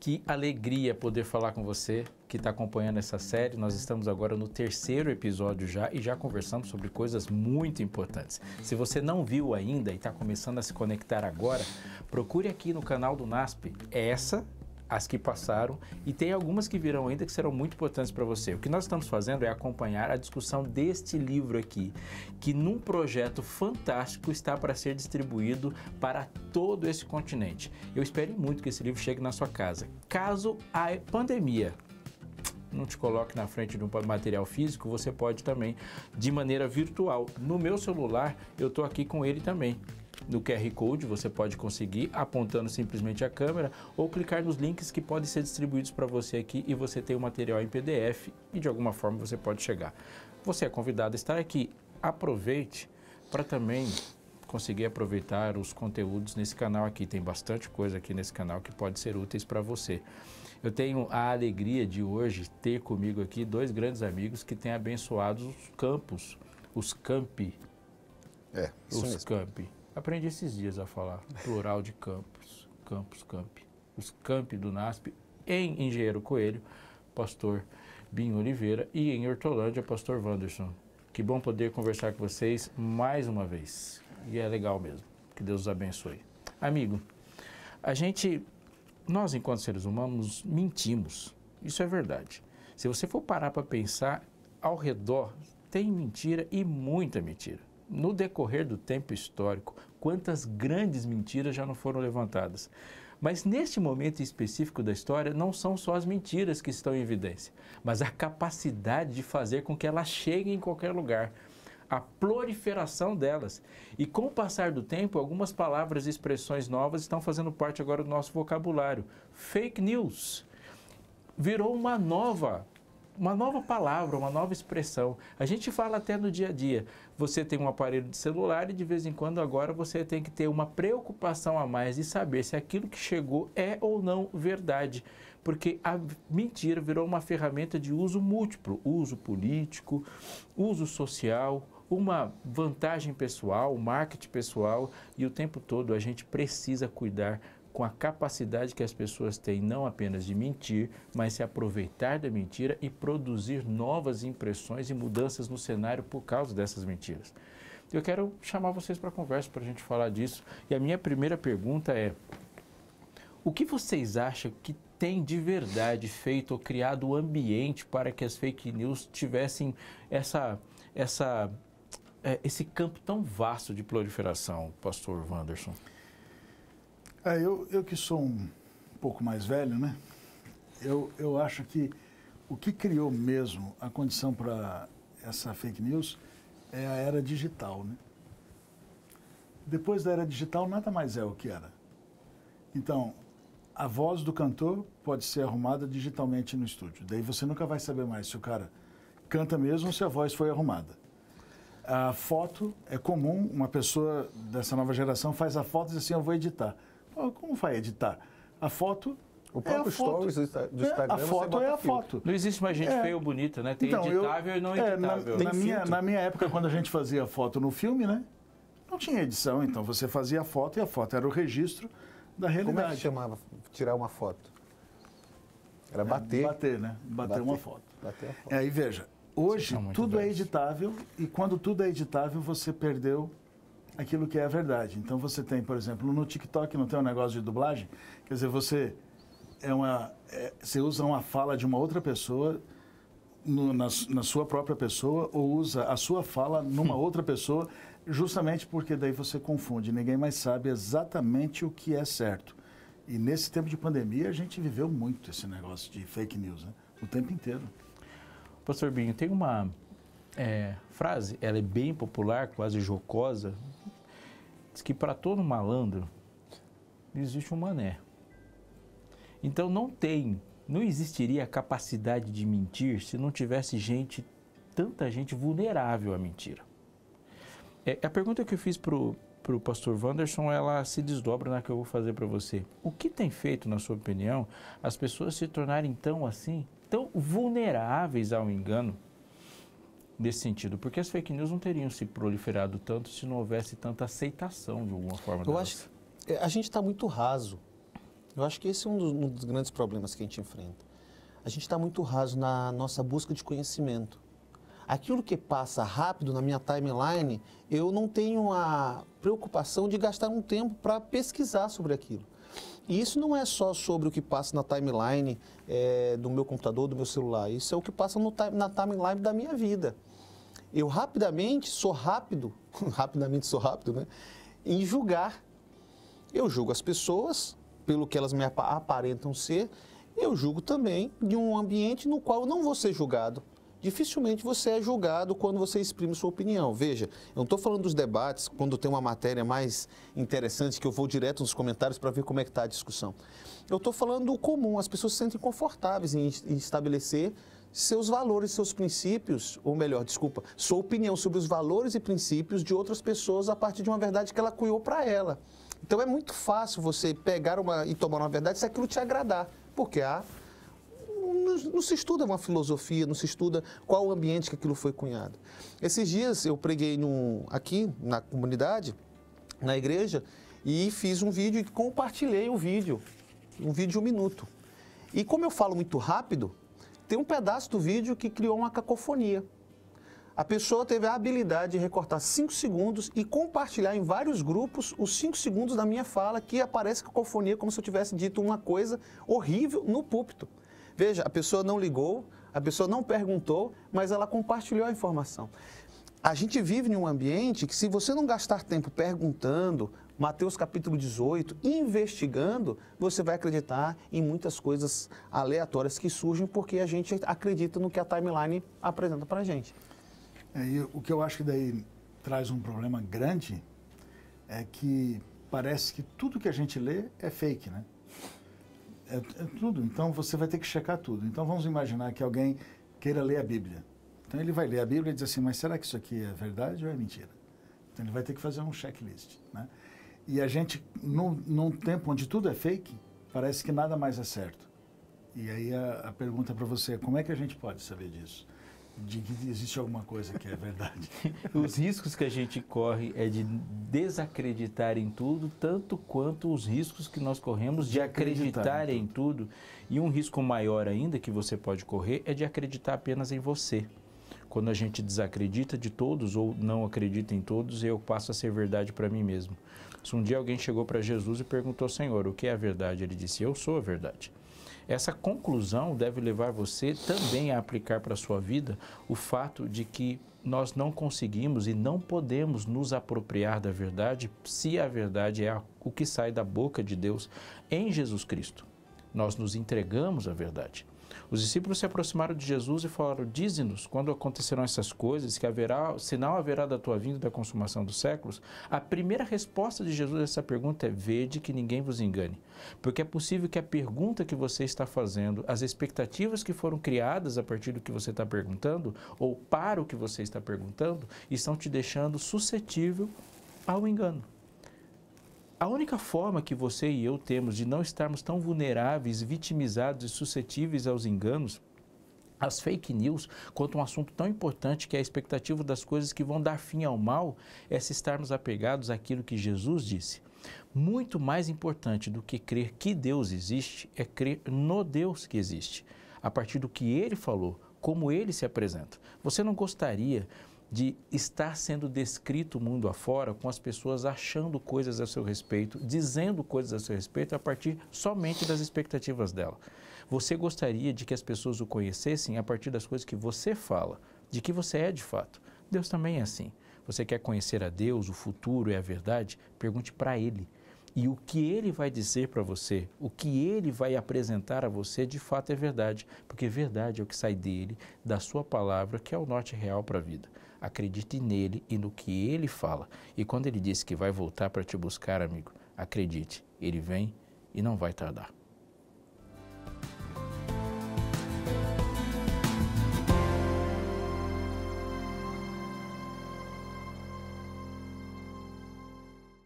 Que alegria poder falar com você que está acompanhando essa série. Nós estamos agora no terceiro episódio já e já conversamos sobre coisas muito importantes. Se você não viu ainda e está começando a se conectar agora, procure aqui no canal do NASP é essa as que passaram e tem algumas que virão ainda que serão muito importantes para você. O que nós estamos fazendo é acompanhar a discussão deste livro aqui, que num projeto fantástico está para ser distribuído para todo esse continente. Eu espero muito que esse livro chegue na sua casa. Caso a pandemia não te coloque na frente de um material físico, você pode também de maneira virtual. No meu celular, eu estou aqui com ele também. No QR Code você pode conseguir apontando simplesmente a câmera ou clicar nos links que podem ser distribuídos para você aqui e você tem o material em PDF e de alguma forma você pode chegar. Você é convidado a estar aqui. Aproveite para também conseguir aproveitar os conteúdos nesse canal aqui. Tem bastante coisa aqui nesse canal que pode ser úteis para você. Eu tenho a alegria de hoje ter comigo aqui dois grandes amigos que têm abençoado os campos, os campi. É, os mesmo. campi. Aprendi esses dias a falar plural de campos, campos, campi. Os campi do NASP em Engenheiro Coelho, pastor Binho Oliveira e em Hortolândia, pastor Wanderson. Que bom poder conversar com vocês mais uma vez. E é legal mesmo. Que Deus os abençoe. Amigo, a gente, nós enquanto seres humanos, mentimos. Isso é verdade. Se você for parar para pensar, ao redor tem mentira e muita mentira. No decorrer do tempo histórico, quantas grandes mentiras já não foram levantadas. Mas neste momento específico da história, não são só as mentiras que estão em evidência, mas a capacidade de fazer com que elas cheguem em qualquer lugar a proliferação delas. E com o passar do tempo, algumas palavras e expressões novas estão fazendo parte agora do nosso vocabulário. Fake news virou uma nova uma nova palavra, uma nova expressão. A gente fala até no dia a dia. Você tem um aparelho de celular e de vez em quando agora você tem que ter uma preocupação a mais de saber se aquilo que chegou é ou não verdade. Porque a mentira virou uma ferramenta de uso múltiplo: uso político, uso social, uma vantagem pessoal, marketing pessoal e o tempo todo a gente precisa cuidar com a capacidade que as pessoas têm não apenas de mentir, mas se aproveitar da mentira e produzir novas impressões e mudanças no cenário por causa dessas mentiras. Eu quero chamar vocês para conversa para a gente falar disso. E a minha primeira pergunta é: o que vocês acham que tem de verdade feito ou criado o ambiente para que as fake news tivessem essa essa é, esse campo tão vasto de proliferação, pastor Wanderson? É, eu, eu que sou um pouco mais velho, né? Eu, eu acho que o que criou mesmo a condição para essa fake news é a era digital, né? Depois da era digital, nada mais é o que era. Então, a voz do cantor pode ser arrumada digitalmente no estúdio. Daí você nunca vai saber mais se o cara canta mesmo ou se a voz foi arrumada. A foto é comum, uma pessoa dessa nova geração faz a foto e diz assim, eu vou editar. Pô, como vai editar? A foto o é próprio é stories do é, Instagram. É, a foto é a filtro. foto. Não existe mais gente é. feia ou bonita, né? Tem então, editável eu, e não editável. É, na, na minha, na minha época, quando a gente fazia foto no filme, né? Não tinha edição, então você fazia a foto e a foto era o registro da realidade. Como é que chamava tirar uma foto? Era bater. bater, né? Bater, bater uma foto. Bater a foto. É, aí veja, hoje tudo é editável e quando tudo é editável você perdeu aquilo que é a verdade. Então você tem, por exemplo, no TikTok não tem um negócio de dublagem, quer dizer, você é uma é, você usa uma fala de uma outra pessoa no, na, na, sua própria pessoa ou usa a sua fala numa hum. outra pessoa, justamente porque daí você confunde. Ninguém mais sabe exatamente o que é certo. E nesse tempo de pandemia a gente viveu muito esse negócio de fake news, né? o tempo inteiro. Pastor Binho, tem uma é, frase, ela é bem popular, quase jocosa, diz que para todo malandro existe um mané. Então não tem, não existiria a capacidade de mentir se não tivesse gente, tanta gente vulnerável à mentira. É, a pergunta que eu fiz pro para o pastor Wanderson, ela se desdobra na que eu vou fazer para você. O que tem feito, na sua opinião, as pessoas se tornarem tão assim, tão vulneráveis ao engano? Nesse sentido, porque as fake news não teriam se proliferado tanto se não houvesse tanta aceitação de alguma forma. Eu acho que é, a gente está muito raso. Eu acho que esse é um dos, um dos grandes problemas que a gente enfrenta. A gente está muito raso na nossa busca de conhecimento aquilo que passa rápido na minha timeline, eu não tenho a preocupação de gastar um tempo para pesquisar sobre aquilo. E isso não é só sobre o que passa na timeline é, do meu computador, do meu celular. Isso é o que passa no, na timeline da minha vida. Eu rapidamente sou rápido, rapidamente sou rápido, né? Em julgar. Eu julgo as pessoas pelo que elas me aparentam ser. Eu julgo também de um ambiente no qual eu não vou ser julgado dificilmente você é julgado quando você exprime sua opinião. Veja, eu não estou falando dos debates, quando tem uma matéria mais interessante que eu vou direto nos comentários para ver como é que está a discussão. Eu estou falando do comum, as pessoas se sentem confortáveis em, em estabelecer seus valores, seus princípios, ou melhor, desculpa, sua opinião sobre os valores e princípios de outras pessoas a partir de uma verdade que ela cunhou para ela. Então é muito fácil você pegar uma e tomar uma verdade se aquilo te agradar, porque há não, se estuda uma filosofia, não se estuda qual o ambiente que aquilo foi cunhado. Esses dias eu preguei no, aqui na comunidade, na igreja, e fiz um vídeo e compartilhei o vídeo, um vídeo de um minuto. E como eu falo muito rápido, tem um pedaço do vídeo que criou uma cacofonia. A pessoa teve a habilidade de recortar 5 segundos e compartilhar em vários grupos os 5 segundos da minha fala, que aparece cacofonia como se eu tivesse dito uma coisa horrível no púlpito. Veja, a pessoa não ligou, a pessoa não perguntou, mas ela compartilhou a informação. A gente vive em um ambiente que, se você não gastar tempo perguntando, Mateus capítulo 18, investigando, você vai acreditar em muitas coisas aleatórias que surgem porque a gente acredita no que a timeline apresenta para a gente. É, e o que eu acho que daí traz um problema grande é que parece que tudo que a gente lê é fake, né? É, é tudo. Então você vai ter que checar tudo. Então vamos imaginar que alguém queira ler a Bíblia. Então ele vai ler a Bíblia e diz assim: mas será que isso aqui é verdade ou é mentira? Então ele vai ter que fazer um checklist, né? E a gente, num, num tempo onde tudo é fake, parece que nada mais é certo. E aí a, a pergunta para você é como é que a gente pode saber disso? de que existe alguma coisa que é verdade. os riscos que a gente corre é de desacreditar em tudo, tanto quanto os riscos que nós corremos de, de acreditar, acreditar, em, tudo. tudo. E um risco maior ainda que você pode correr é de acreditar apenas em você. Quando a gente desacredita de todos ou não acredita em todos, eu passo a ser verdade para mim mesmo. Se um dia alguém chegou para Jesus e perguntou: Senhor, o que é a verdade? Ele disse: Eu sou a verdade. Essa conclusão deve levar você também a aplicar para a sua vida o fato de que nós não conseguimos e não podemos nos apropriar da verdade se a verdade é o que sai da boca de Deus em Jesus Cristo. Nós nos entregamos à verdade. Os discípulos se aproximaram de Jesus e falaram: Dize-nos quando acontecerão essas coisas, que haverá, sinal haverá da tua vinda da consumação dos séculos. A primeira resposta de Jesus a essa pergunta é: Vede que ninguém vos engane. Porque é possível que a pergunta que você está fazendo, as expectativas que foram criadas a partir do que você está perguntando, ou para o que você está perguntando, estão te deixando suscetível ao engano a única forma que você e eu temos de não estarmos tão vulneráveis, vitimizados e suscetíveis aos enganos às fake news quanto a um assunto tão importante que é a expectativa das coisas que vão dar fim ao mal, é se estarmos apegados àquilo que Jesus disse. Muito mais importante do que crer que Deus existe é crer no Deus que existe, a partir do que ele falou, como ele se apresenta. Você não gostaria de estar sendo descrito o mundo afora com as pessoas achando coisas a seu respeito, dizendo coisas a seu respeito a partir somente das expectativas dela. Você gostaria de que as pessoas o conhecessem a partir das coisas que você fala, de que você é de fato. Deus também é assim. Você quer conhecer a Deus, o futuro e a verdade? Pergunte para Ele. E o que ele vai dizer para você, o que ele vai apresentar a você, de fato é verdade, porque verdade é o que sai dele, da sua palavra, que é o norte real para a vida. Acredite nele e no que ele fala. E quando ele disse que vai voltar para te buscar, amigo, acredite, ele vem e não vai tardar.